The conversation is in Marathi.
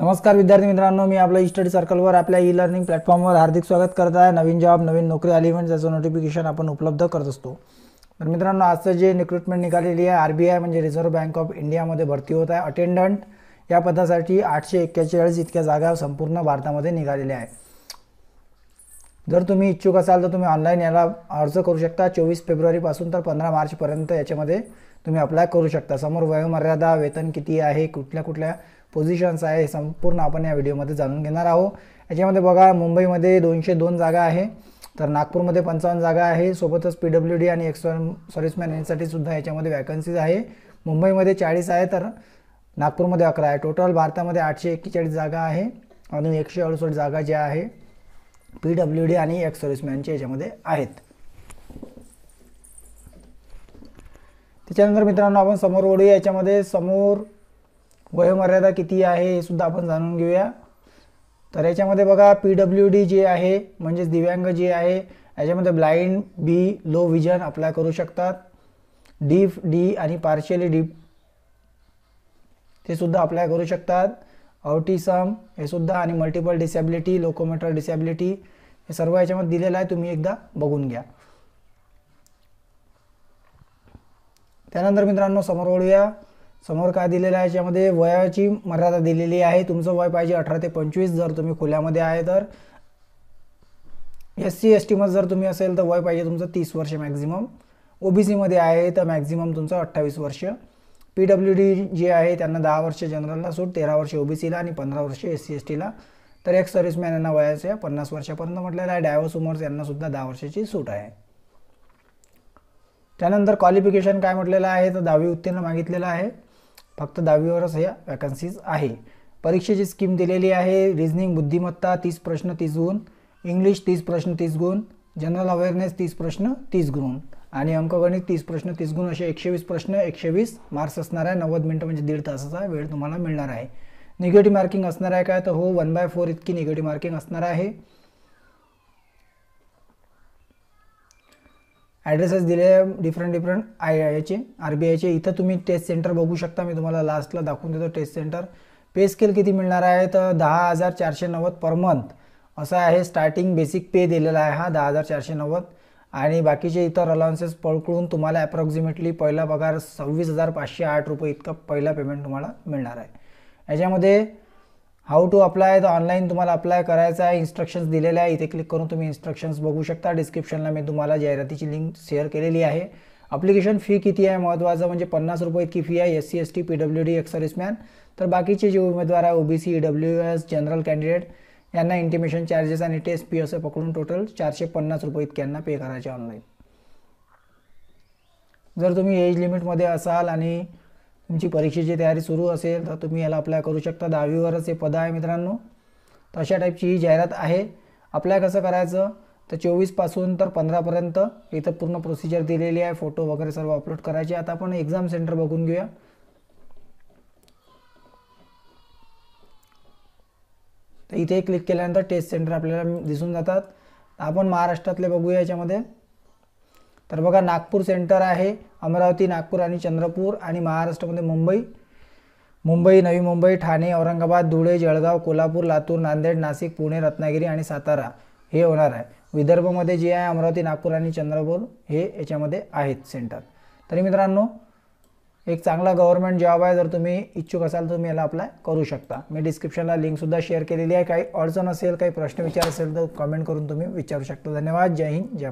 नमस्कार विद्यार्थी मित्रांनो मी आपल्या स्टडी सर्कलवर आपल्या ई लर्निंग प्लॅटफॉर्मवर हार्दिक स्वागत करत आहे नवीन जॉब नवीन नोकरी आली म्हणजे त्याचं नोटिफिकेशन आपण उपलब्ध करत असतो तर मित्रांनो आजचं जे रिक्रुटमेंट निघालेली आहे आर बी आय म्हणजे रिझर्व्ह बँक ऑफ इंडियामध्ये भरती होत आहे अटेंडंट या पदासाठी आठशे एक्केचाळीस इतक्या जागा संपूर्ण भारतामध्ये निघालेल्या आहेत जर तुम्ही इच्छुक असाल तर तुम्ही ऑनलाईन याला अर्ज करू शकता चोवीस फेब्रुवारीपासून तर पंधरा मार्चपर्यंत याच्यामध्ये तुम्ही अप्लाय करू शकता समोर वयोमर्यादा वेतन किती आहे कुठल्या कुठल्या पोझिशन्स आहे संपूर्ण आपण या व्हिडिओमध्ये जाणून घेणार आहोत याच्यामध्ये बघा मुंबईमध्ये दोनशे दोन जागा आहे तर नागपूरमध्ये पंचावन्न जागा आहे सोबतच पी डब्ल्यू डी आणि एक्स सर्व्हिसमॅन यांसाठी सुद्धा याच्यामध्ये वॅकन्सीज आहे मुंबईमध्ये चाळीस आहे तर नागपूरमध्ये अकरा आहे टोटल भारतामध्ये आठशे एक्केचाळीस जागा आहे आणि एकशे अडुसष्ट जागा ज्या आहे पी डब्ल्यू डी आणि एक्स सर्व्हिसमॅनचे याच्यामध्ये आहेत त्याच्यानंतर मित्रांनो आपण समोर ओढूया याच्यामध्ये समोर वयोमर्यादा किती आहे हे सुद्धा आपण जाणून घेऊया तर याच्यामध्ये बघा पी डब्ल्यू डी जे आहे म्हणजेच दिव्यांग जे आहे याच्यामध्ये blind B low vision apply करू शकतात डीफ डी आणि पार्शियली डीप ते सुद्धा अप्लाय करू शकतात ऑटिसम हे सुद्धा आणि मल्टिपल डिसेबिलिटी लोकोमेटर डिसेबिलिटी हे सर्व याच्यामध्ये दिलेलं आहे तुम्ही एकदा बघून घ्या त्यानंतर मित्रांनो समोर ओळूया समोर काय दिलेलं आहे याच्यामध्ये वयाची मर्यादा दिलेली आहे तुमचं वय पाहिजे अठरा ते पंचवीस जर तुम्ही खुल्यामध्ये आहे तर एस सी एस टीमध्ये जर तुम्ही असेल तर वय पाहिजे तुमचं तीस वर्ष मॅक्झिमम मध्ये आहे तर मॅक्झिमम तुमचं अठ्ठावीस वर्ष पी डब्ल्यू डी जे आहे त्यांना दहा वर्ष जनरलला सूट तेरा वर्ष ओबीसीला आणि पंधरा वर्ष एस सी एस टीला तर एक्स सर्व्हिसमॅन यांना वयाच्या पन्नास वर्षापर्यंत म्हटलेलं आहे डायव्हर्स उमर्स यांना सुद्धा दहा वर्षाची सूट आहे त्यानंतर क्वालिफिकेशन काय म्हटलेलं आहे तर दहावी उत्तीर्ण मागितलेलं आहे फक्त दहावीवरच ह्या वॅकन्सीज आहे परीक्षेची स्कीम दिलेली आहे रिझनिंग बुद्धिमत्ता तीस प्रश्न तीस गुण इंग्लिश तीस प्रश्न तीस गुण जनरल अवेअरनेस तीस प्रश्न तीस गुण आणि अंकगणित तीस प्रश्न तीस गुण असे एकशे वीस प्रश्न एकशे वीस मार्क्स असणार आहे नव्वद मिनटं म्हणजे दीड तासाचा वेळ तुम्हाला मिळणार आहे निगेटिव्ह मार्किंग असणार आहे काय तर हो वन बाय फोर इतकी निगेटिव्ह मार्किंग असणार आहे ॲड्रेसेस दिले डिफरंट डिफरंट आय आयचे आर बी आयचे इथं तुम्ही टेस्ट सेंटर बघू शकता मी तुम्हाला लास्टला दाखवून देतो टेस्ट सेंटर पे स्केल किती मिळणार आहे तर दहा हजार चारशे नव्वद पर मंथ असा आहे स्टार्टिंग बेसिक पे दिलेला आहे हा दहा हजार चारशे नव्वद आणि बाकीचे इतर अलाउन्सेस पळकळून तुम्हाला ॲप्रॉक्झिमेटली पहिला पगार सव्वीस हजार पाचशे आठ रुपये इतका पहिला पेमेंट तुम्हाला मिळणार आहे याच्यामध्ये हाऊ टू अप्लाय तर ऑनलाईन तुम्हाला अप्लाय करायचं आहे इन्स्ट्रक्शन्स दिलेले आहे इथे क्लिक करून तुम्ही इन्स्ट्रक्शन्स बघू शकता डिस्क्रिप्शनला मी तुम्हाला जाहिरातीची लिंक शेअर केलेली आहे अप्लिकेशन फी किती आहे महत्त्वाचं म्हणजे पन्नास रुपये इतकी फी आहे S C S T P W D ex serviceman तर बाकीचे जे उमेदवार आहे OBC E W S general candidate यांना इंटिमेशन चार्जेस आणि टेस्ट पी असं पकडून टोटल चारशे पन्नास रुपये इतक्यांना पे करायचे ऑनलाईन जर तुम्ही एज लिमिटमध्ये असाल आणि तुमची परीक्षेची तयारी सुरू असेल तर तुम्ही याला अप्लाय करू शकता दहावीवरच हे पद आहे मित्रांनो तर अशा टाईपची ही जाहिरात आहे अप्लाय कसं करायचं तर चोवीसपासून तर पंधरापर्यंत इथं पूर्ण प्रोसिजर दिलेली आहे फोटो वगैरे सर्व अपलोड करायचे आता आपण एक्झाम सेंटर बघून घेऊया तर इथे क्लिक केल्यानंतर टेस्ट सेंटर आपल्याला दिसून जातात आपण महाराष्ट्रातले बघूया याच्यामध्ये तर बघा नागपूर सेंटर आहे अमरावती नागपूर आणि चंद्रपूर आणि महाराष्ट्रामध्ये मुंबई मुंबई नवी मुंबई ठाणे औरंगाबाद धुळे जळगाव कोल्हापूर लातूर नांदेड नाशिक पुणे रत्नागिरी आणि सातारा हे होणार आहे विदर्भमध्ये जे आहे अमरावती नागपूर आणि चंद्रपूर हे याच्यामध्ये आहेत सेंटर तरी मित्रांनो एक चांगला गव्हर्नमेंट जॉब आहे जर तुम्ही इच्छुक असाल तर तुम्ही याला अप्लाय करू शकता मी डिस्क्रिप्शनला लिंकसुद्धा शेअर केलेली आहे काही अडचण असेल काही प्रश्न विचार असेल तर कमेंट करून तुम्ही विचारू शकता धन्यवाद जय हिंद जय